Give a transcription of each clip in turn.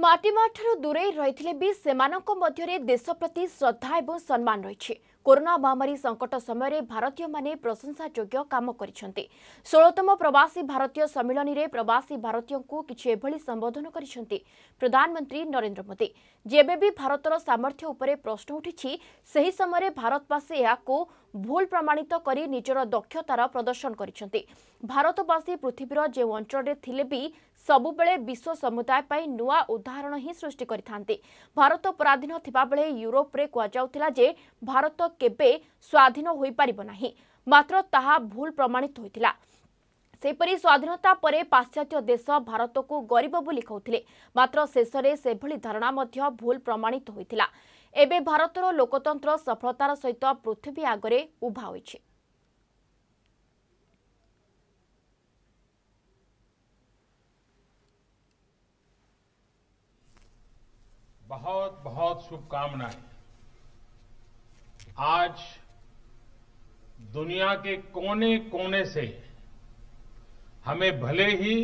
माटी माठरो दूरे रहितले भी सेमानों को मध्यरे देशों प्रति सद्धाय बो सन्मान रहिचे। କରୋନା ମହାମାରୀ ସଙ୍କଟ ସମୟରେ ଭାରତୀୟମାନେ ପ୍ରଶଂସାଯୋଗ୍ୟ କାମ କରିଛନ୍ତି ଷୋହଳତମ ପ୍ରବାସୀ ଭାରତୀୟ ସମ୍ମିଳନୀରେ ପ୍ରବାସୀ ଭାରତୀୟଙ୍କୁ କିଛି ଏଭଳି ସମ୍ବୋଧନ କରିଛନ୍ତି ପ୍ରଧାନମନ୍ତ୍ରୀ ନରେନ୍ଦ୍ର ମୋଦି ଯେବେ ବି ଭାରତର ସାମର୍ଥ୍ୟ ଉପରେ ପ୍ରଶ୍ନ ଉଠିଛି ସେହି ସମୟରେ ଭାରତବାସୀ ଏହାକୁ ଭୁଲ ପ୍ରମାଣିତ କରି ନିଜର ଦକ୍ଷତାର ପ୍ରଦର୍ଶନ କରିଛନ୍ତି ଭାରତବାସୀ ପୃଥିବୀର ଯେଉଁ ଅଞ୍ଚଳରେ ଥିଲେ ବି ସବୁବେଳେ ବିଶ୍ୱ ସମୁଦାୟ ପାଇଁ ନୂଆ ଉଦାହରଣ ହିଁ ସୃଷ୍ଟି କରିଥାନ୍ତି ଭାରତ ପରାଧୀନ ଥିବାବେଳେ ୟୁରୋପରେ କୁହାଯାଉଥିଲା ଯେ ଭାରତ କେବେ ସ୍ୱାଧୀନ ହୋଇପାରିବ ନାହିଁ ମାତ୍ର ତାହା ଭୁଲ ପ୍ରମାଣିତ ହୋଇଥିଲା ସେହିପରି ସ୍ୱାଧୀନତା ପରେ ପାଶ୍ଚାତ୍ୟ ଦେଶ ଭାରତକୁ ଗରିବ ବୋଲି କହୁଥିଲେ ମାତ୍ର ଶେଷରେ ସେଭଳି ଧାରଣା ମଧ୍ୟ ଭୁଲ ପ୍ରମାଣିତ ହୋଇଥିଲା ଏବେ ଭାରତର ଲୋକତନ୍ତ୍ର ସଫଳତାର ସହିତ ପୃଥିବୀ ଆଗରେ ଉଭା ହୋଇଛି ବହୁତ ବହୁତ ଶୁଭକାମନା आज दुनिया के कोने कोने से हमें भले ही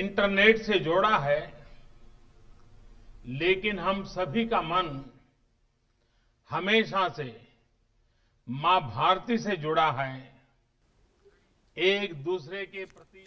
इंटरनेट से जोड़ा है लेकिन हम सभी का मन हमेशा से मां भारती से जुड़ा है एक दूसरे के प्रति